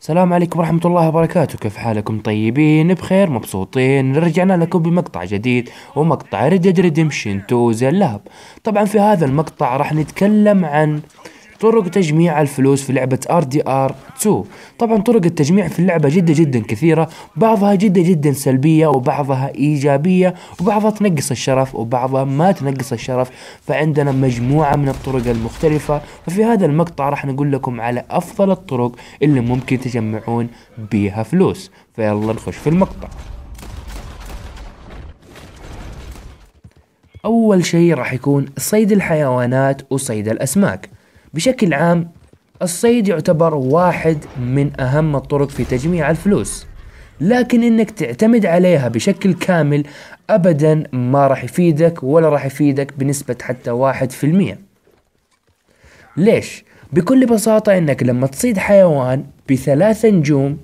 السلام عليكم ورحمة الله وبركاته كيف حالكم طيبين بخير مبسوطين رجعنا لكم بمقطع جديد ومقطع ريد ديد ريدمشن 2 زي اللهب طبعا في هذا المقطع راح نتكلم عن طرق تجميع الفلوس في لعبة RDR 2 طبعا طرق التجميع في اللعبة جدا جدا كثيرة بعضها جدا جدا سلبية وبعضها إيجابية وبعضها تنقص الشرف وبعضها ما تنقص الشرف فعندنا مجموعة من الطرق المختلفة وفي هذا المقطع راح نقول لكم على أفضل الطرق اللي ممكن تجمعون بيها فلوس فيلا نخش في المقطع أول شيء راح يكون صيد الحيوانات وصيد الأسماك بشكل عام الصيد يعتبر واحد من أهم الطرق في تجميع الفلوس لكن انك تعتمد عليها بشكل كامل ابدا ما راح يفيدك ولا راح يفيدك بنسبة حتى واحد في المية ليش؟ بكل بساطة انك لما تصيد حيوان بثلاثة نجوم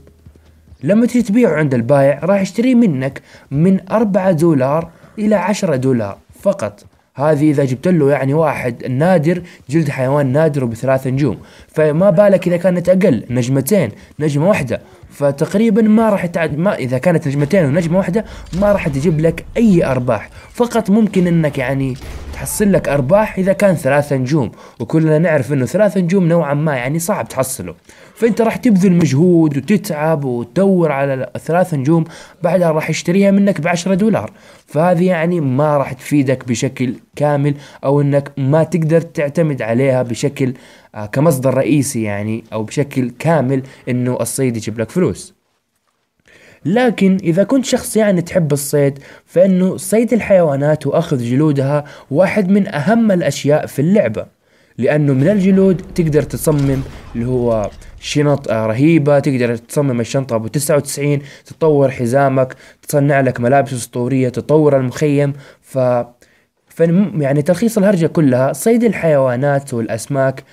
لما تجي تبيعه عند البائع راح يشتريه منك من أربعة دولار إلى عشرة دولار فقط هذه اذا جبت له يعني واحد نادر جلد حيوان نادر وبثلاث نجوم فما بالك اذا كانت اقل نجمتين نجمه واحده فتقريبا ما راح تعد ما اذا كانت نجمتين ونجمه واحده ما راح تجيب لك اي ارباح فقط ممكن انك يعني تحصل لك ارباح اذا كان ثلاث نجوم وكلنا نعرف انه ثلاث نجوم نوعا ما يعني صعب تحصله فانت راح تبذل مجهود وتتعب وتدور على ثلاث نجوم بعدها راح يشتريها منك ب 10 دولار فهذه يعني ما راح تفيدك بشكل كامل او انك ما تقدر تعتمد عليها بشكل آه، كمصدر رئيسي يعني او بشكل كامل انه الصيد يجيب لك فلوس لكن إذا كنت شخص يعني تحب الصيد فإنه صيد الحيوانات وأخذ جلودها واحد من أهم الأشياء في اللعبة لانه من الجلود تقدر تصمم اللي هو شنط آه، رهيبة تقدر تصمم الشنطة ابو 99 تطور حزامك تصنع لك ملابس اسطورية تطور المخيم ف يعني تلخيص الهرجة كلها صيد الحيوانات والاسماك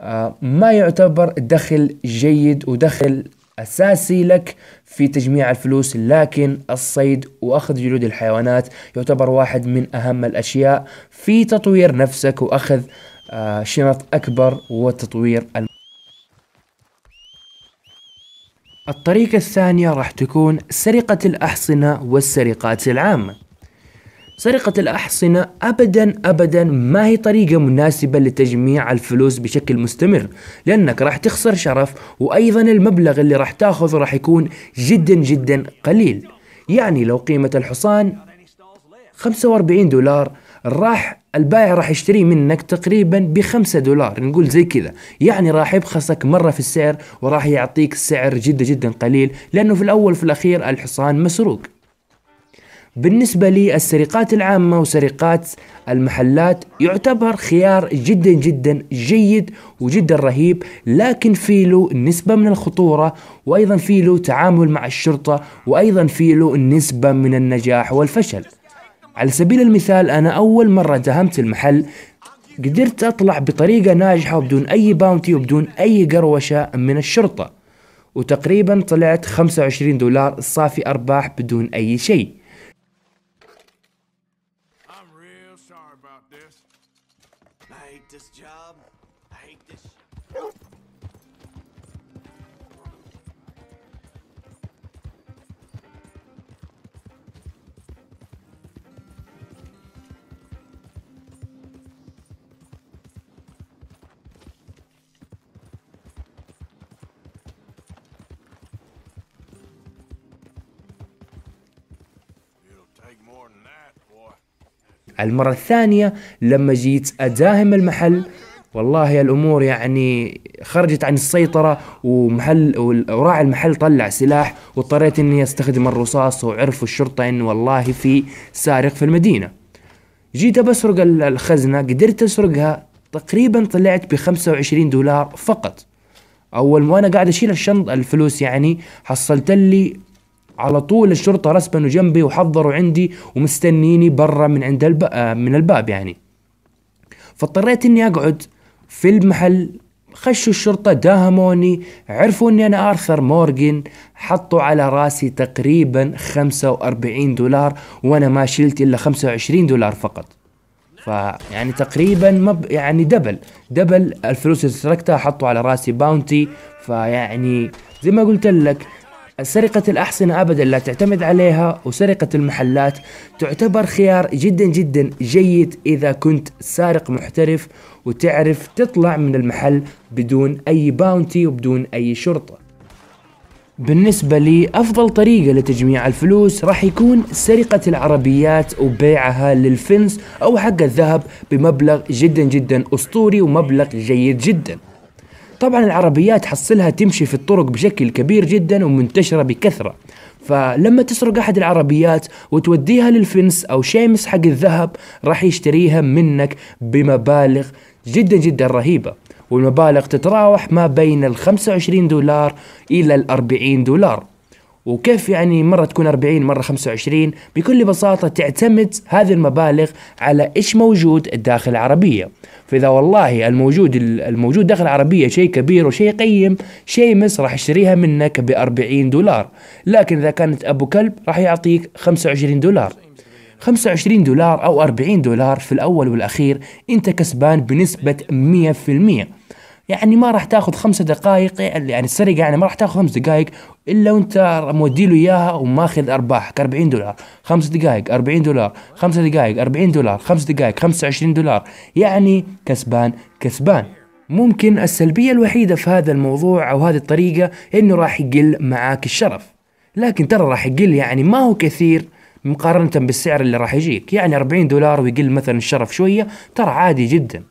آه، ما يعتبر دخل جيد ودخل أساسي لك في تجميع الفلوس لكن الصيد وأخذ جلود الحيوانات يعتبر واحد من أهم الأشياء في تطوير نفسك وأخذ آه، شنط أكبر وتطوير الم... الطريقة الثانية راح تكون سرقة الأحصنة والسرقات العامة سرقة الأحصنة أبدا أبدا ما هي طريقة مناسبة لتجميع الفلوس بشكل مستمر لأنك راح تخسر شرف وأيضا المبلغ اللي راح تاخذه راح يكون جدا جدا قليل يعني لو قيمة الحصان 45 دولار راح البائع راح يشتري منك تقريبا بخمسة دولار نقول زي كذا يعني راح يبخسك مرة في السعر وراح يعطيك سعر جدا جدا قليل لأنه في الأول في الأخير الحصان مسروق بالنسبة للسرقات العامة وسرقات المحلات يعتبر خيار جدا جدا جيد وجدا رهيب لكن في له نسبة من الخطورة وأيضا في له تعامل مع الشرطة وأيضا في له نسبة من النجاح والفشل على سبيل المثال أنا أول مرة داهمت المحل قدرت أطلع بطريقة ناجحة وبدون أي باونتي وبدون أي قروشة من الشرطة وتقريبا طلعت 25 دولار صافي أرباح بدون أي شيء المرة الثانية لما جيت أداهم المحل والله الأمور يعني خرجت عن السيطرة ومحل وراعي المحل طلع سلاح واضطريت إني أستخدم الرصاص وعرفوا الشرطة إن والله في سارق في المدينة جيت بسرق الخزنة قدرت أسرقها تقريبا طلعت ب 25 دولار فقط أول ما أنا قاعد أشيل الشنط الفلوس يعني حصلت لي على طول الشرطه رسبنوا جنبي وحضروا عندي ومستنيني برا من عند الب... آه، من الباب يعني فاضطريت اني اقعد في المحل خشوا الشرطة داهموني عرفوا اني انا ارثر مورغن حطوا على راسي تقريبا 45 دولار وانا ما شلت الا 25 دولار فقط فيعني تقريبا مب يعني دبل دبل الفلوس اللي تركتها حطوا على راسي باونتي فيعني زي ما قلت لك سرقة الأحصنة أبدا لا تعتمد عليها وسرقة المحلات تعتبر خيار جدا جدا جيد إذا كنت سارق محترف وتعرف تطلع من المحل بدون أي باونتي وبدون أي شرطة بالنسبة لي أفضل طريقة لتجميع الفلوس راح يكون سرقة العربيات وبيعها للفنس أو حق الذهب بمبلغ جدا جدا أسطوري ومبلغ جيد جدا طبعا العربيات حصلها تمشي في الطرق بشكل كبير جدا ومنتشرة بكثرة فلما تسرق احد العربيات وتوديها للفنس او شيمس حق الذهب راح يشتريها منك بمبالغ جدا جدا رهيبة والمبالغ تتراوح ما بين ال 25 دولار الى ال 40 دولار وكيف يعني مرة تكون 40 مرة 25 بكل بساطة تعتمد هذه المبالغ على إيش موجود داخل العربية فإذا والله الموجود الموجود داخل العربية شيء كبير وشيء قيم شيء مصر راح يشتريها منك ب 40 دولار لكن إذا كانت أبو كلب راح يعطيك 25 دولار 25 دولار أو 40 دولار في الأول والأخير أنت كسبان بنسبة 100% يعني ما راح تاخذ خمسة دقائق يعني السرقه يعني ما راح تاخذ خمس دقائق الا وانت مودي له اياها وماخذ ارباحك 40 دولار خمس دقائق 40 دولار خمس دقائق 40 دولار خمس دقائق 25 دولار يعني كسبان كسبان ممكن السلبية الوحيدة في هذا الموضوع أو هذه الطريقة إنه راح يقل معاك الشرف لكن ترى راح يقل يعني ما هو كثير مقارنة بالسعر اللي راح يجيك يعني 40 دولار ويقل مثلا الشرف شوية ترى عادي جدا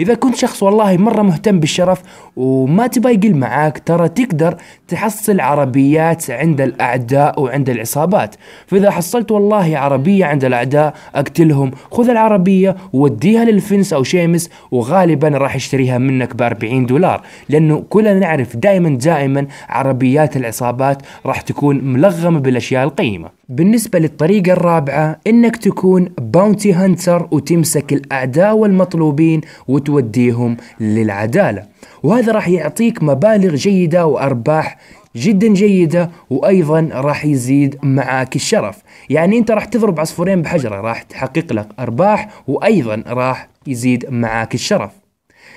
إذا كنت شخص والله مرة مهتم بالشرف وما تبى يقل معاك ترى تقدر تحصل عربيات عند الأعداء وعند العصابات فإذا حصلت والله عربية عند الأعداء أقتلهم خذ العربية ووديها للفنس أو شيمس وغالبا راح يشتريها منك ب 40 دولار لأنه كلنا نعرف دائما دائما عربيات العصابات راح تكون ملغمة بالأشياء القيمة بالنسبة للطريقة الرابعة إنك تكون باونتي هانتر وتمسك الأعداء والمطلوبين وت توديهم للعدالة وهذا راح يعطيك مبالغ جيدة وأرباح جدا جيدة وأيضا راح يزيد معاك الشرف يعني أنت راح تضرب عصفورين بحجرة راح تحقق لك أرباح وأيضا راح يزيد معاك الشرف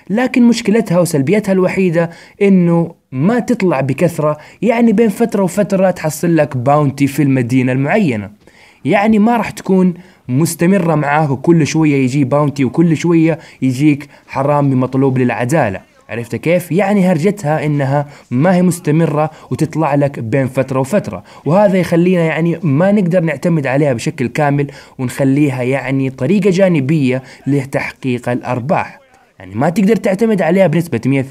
لكن مشكلتها وسلبيتها الوحيدة انه ما تطلع بكثرة يعني بين فترة وفترة تحصل لك باونتي في المدينة المعينة يعني ما راح تكون مستمرة معاه وكل شوية يجي باونتي وكل شوية يجيك حرامي مطلوب للعدالة عرفت كيف؟ يعني هرجتها انها ما هي مستمرة وتطلع لك بين فترة وفترة، وهذا يخلينا يعني ما نقدر نعتمد عليها بشكل كامل ونخليها يعني طريقة جانبية لتحقيق الارباح. يعني ما تقدر تعتمد عليها بنسبة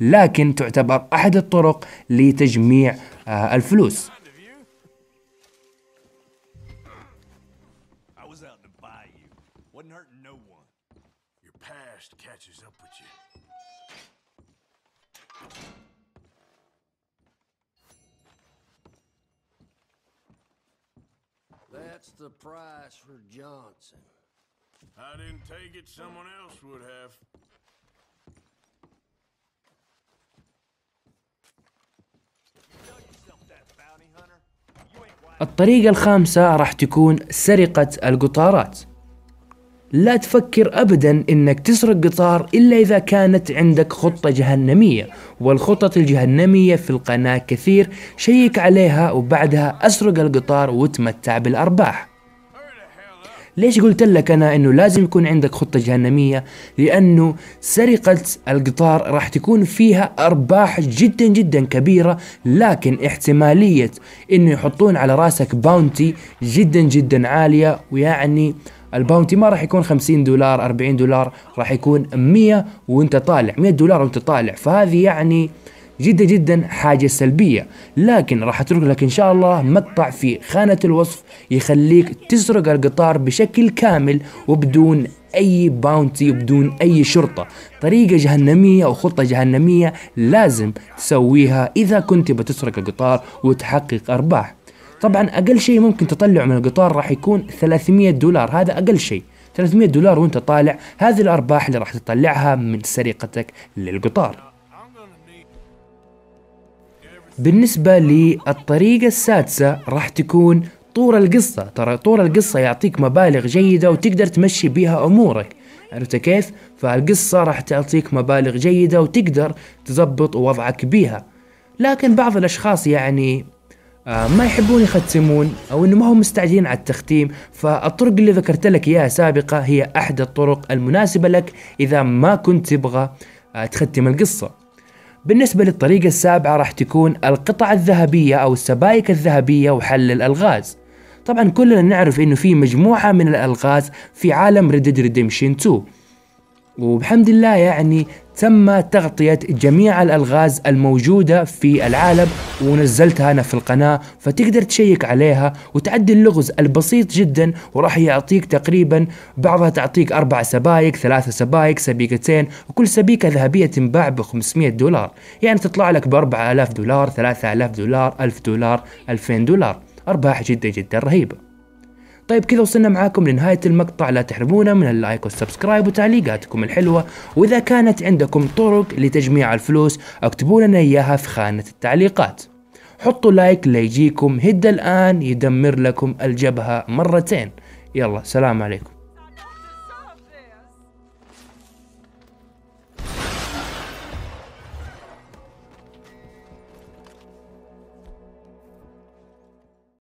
100% لكن تعتبر احد الطرق لتجميع آه، الفلوس. past catches up with you. That's the price for Johnson. I didn't take it, someone else would have. الطريقة الخامسة راح تكون سرقة القطارات لا تفكر ابدا انك تسرق قطار الا اذا كانت عندك خطه جهنميه والخطط الجهنميه في القناه كثير شيك عليها وبعدها اسرق القطار وتمتع بالارباح ليش قلت لك انا انه لازم يكون عندك خطه جهنميه لانه سرقه القطار راح تكون فيها ارباح جدا جدا كبيره لكن احتماليه انه يحطون على راسك باونتي جدا جدا عاليه ويعني الباونتي ما راح يكون 50 دولار 40 دولار راح يكون 100 وانت طالع 100 دولار وانت طالع فهذه يعني جدا جدا حاجة سلبية لكن راح أترك لك إن شاء الله مقطع في خانة الوصف يخليك تسرق القطار بشكل كامل وبدون أي باونتي وبدون أي شرطة طريقة جهنمية أو خطة جهنمية لازم تسويها إذا كنت بتسرق القطار وتحقق أرباح طبعا اقل شيء ممكن تطلعه من القطار راح يكون 300 دولار هذا اقل شيء 300 دولار وانت طالع هذه الارباح اللي راح تطلعها من سرقتك للقطار بالنسبة للطريقة السادسة راح تكون طور القصة ترى طور القصة يعطيك مبالغ جيدة وتقدر تمشي بها أمورك عرفت كيف؟ فالقصة راح تعطيك مبالغ جيدة وتقدر تزبط وضعك بيها لكن بعض الأشخاص يعني آه، ما يحبون يختمون او انه ما هم مستعجلين على التختيم فالطرق اللي ذكرت لك اياها سابقه هي احدى الطرق المناسبه لك اذا ما كنت تبغى آه، تختم القصه بالنسبة للطريقة السابعة راح تكون القطع الذهبية أو السبائك الذهبية وحل الألغاز طبعا كلنا نعرف انه في مجموعة من الألغاز في عالم ريدد ريديمشن 2 وبحمد الله يعني تم تغطية جميع الألغاز الموجودة في العالم ونزلتها أنا في القناة فتقدر تشيك عليها وتعدل اللغز البسيط جدا وراح يعطيك تقريبا بعضها تعطيك أربع سبايك ثلاثة سبايك سبيكتين وكل سبيكة ذهبية تنباع ب 500 دولار يعني تطلع لك ب 4000 دولار 3000 دولار 1000 دولار 2000 دولار أرباح جدا جدا رهيبة طيب كذا وصلنا معاكم لنهاية المقطع لا تحرمونا من اللايك والسبسكرايب وتعليقاتكم الحلوة وإذا كانت عندكم طرق لتجميع الفلوس اكتبوا لنا إياها في خانة التعليقات حطوا لايك ليجيكم هد الآن يدمر لكم الجبهة مرتين يلا سلام عليكم